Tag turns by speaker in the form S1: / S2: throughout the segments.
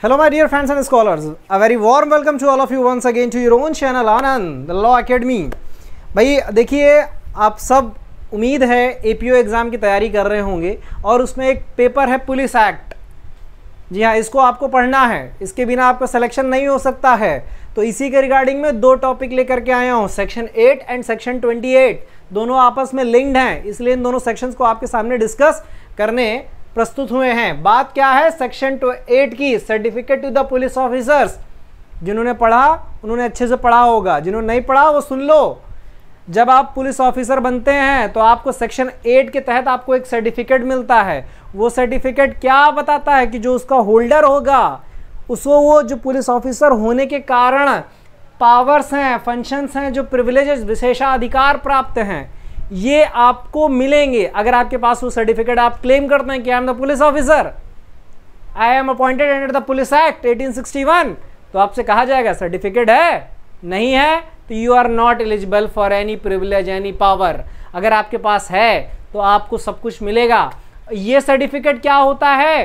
S1: Hello my dear friends and scholars, a very warm welcome to all of you once again to your own channel Anand, the Law Academy. भाई देखिए आप सब उम्मीद है ए exam की तैयारी कर रहे होंगे और उसमें एक पेपर है पुलिस एक्ट जी हाँ इसको आपको पढ़ना है इसके बिना आपका सिलेक्शन नहीं हो सकता है तो इसी के रिगार्डिंग में दो टॉपिक लेकर के आया हूँ सेक्शन 8 एंड सेक्शन 28 दोनों आपस में लिंक्ड हैं इसलिए इन दोनों सेक्शंस को आपके सामने डिस्कस करने प्रस्तुत हुए हैं बात क्या है सेक्शन टू एट की certificate to the police officers जिन्होंने पढ़ा उन्होंने अच्छे से पढ़ा होगा जिन्होंने नहीं पढ़ा वो सुन लो जब आप पुलिस ऑफिसर बनते हैं तो आपको सेक्शन एट के तहत आपको एक सर्टिफिकेट मिलता है वो सर्टिफिकेट क्या बताता है कि जो उसका होल्डर होगा उसको वो जो पुलिस ऑफिसर होने के कारण पावर्स हैं फंक्शंस हैं जो प्रिविलेजेस विशेषाधिकार प्राप्त हैं ये आपको मिलेंगे अगर आपके पास वो सर्टिफिकेट आप क्लेम करते हैं कि I am the police officer I am appointed under the police act 1861 तो आपसे कहा जाएगा सर्टिफिकेट है नहीं है तो you are not eligible for any privilege any power अगर आपके पास है तो आपको सब कुछ मिलेगा ये सर्टिफिकेट क्या होता है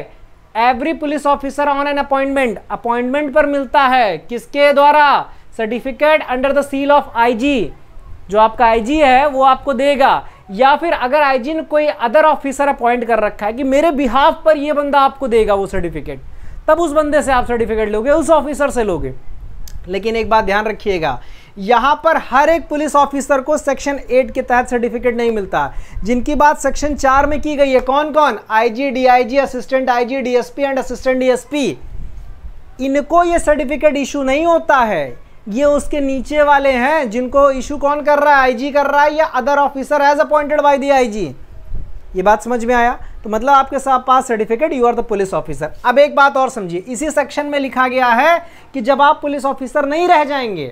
S1: every police officer on an appointment appointment पर मिलता है किसके द्वारा certificate under the seal of IG जो आपका आईजी है वो आपको देगा या फिर अगर आईजी ने कोई अदर ऑफिसर अपॉइंट कर रखा है कि मेरे बिहाफ पर ये बंदा आपको देगा वो सर्टिफिकेट तब उस बंदे से आप सर्टिफिकेट लोगे उस ऑफिसर से लोगे लेकिन एक बात ध्यान रखिएगा यहाँ पर हर एक पुलिस ऑफिसर को सेक्शन 8 के तहत सर्टिफिकेट नहीं मिलता जिनकी बात सेक्शन 4 में की गई है कौन कौन IG DIG assistant IG DSP and assistant DSP इनको ये सर्टिफिकेट इशू नहीं होता है ये उसके नीचे वाले हैं जिनको इशू कौन कर रहा है आईजी कर रहा है या other officer as appointed by the IG ये बात समझ में आया तो मतलब आपके साथ पास certificate you are the police officer अब एक बात और समझिए इसी सेक्शन में लिखा गया है कि जब आप पुलिस ऑफिसर नहीं रह जाएंगे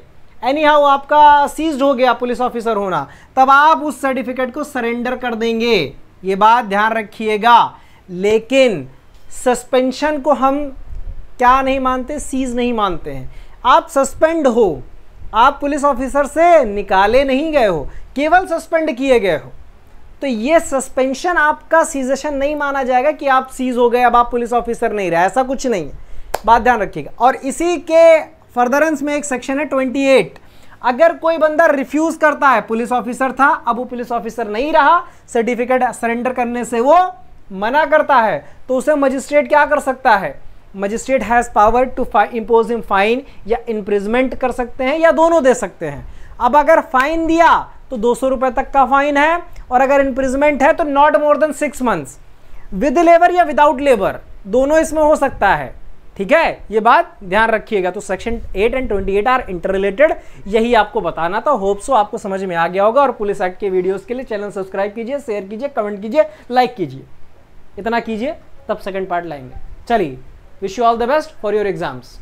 S1: एनी हाउ आपका सीज हो गया पुलिस ऑफिसर होना तब आप उस सर्टिफिकेट को सरेंडर कर देंगे ये बात ध्यान रखिएगा लेकिन सस्पेंशन को हम क्या नहीं मानते सीज नहीं मानते हैं आप सस्पेंड हो आप पुलिस ऑफिसर से निकाले नहीं गए हो केवल सस्पेंड किए गए हो तो ये सस्पेंशन आपका सीजेशन नहीं माना जाएगा कि आप सीज हो गए अब आप पुलिस ऑफिसर नहीं रहे ऐसा कुछ नहीं है बात ध्यान रखिएगा और इसी के फर्दरेंस में एक सेक्शन है 28 अगर कोई बंदा रिफ्यूज करता है पुलिस ऑफिसर था अब वो पुलिस ऑफिसर नहीं रहा सर्टिफिकेट सरेंडर करने से वो मना करता है तो उसे मजिस्ट्रेट क्या कर सकता है magistrate has power to impose इम फाइन या इम्प्रिजमेंट कर सकते हैं या दोनों दे सकते हैं अब अगर फाइन दिया तो दो सौ रुपये तक का फाइन है और अगर इम्प्रिजमेंट है तो not more than six months with labour या विदाउट लेबर दोनों इसमें हो सकता है ठीक है ये बात ध्यान रखिएगा तो section 8 and 28 are interrelated यही आपको बताना था होप सो आपको समझ में आ गया होगा और पुलिस एक्ट के वीडियोस के लिए चैनल सब्सक्राइब कीजिए शेयर कीजिए कमेंट कीजिए लाइक कीजिए इतना कीजिए तब सेकंड पार्ट लाएंगे चलिए Wish you all the best for your exams.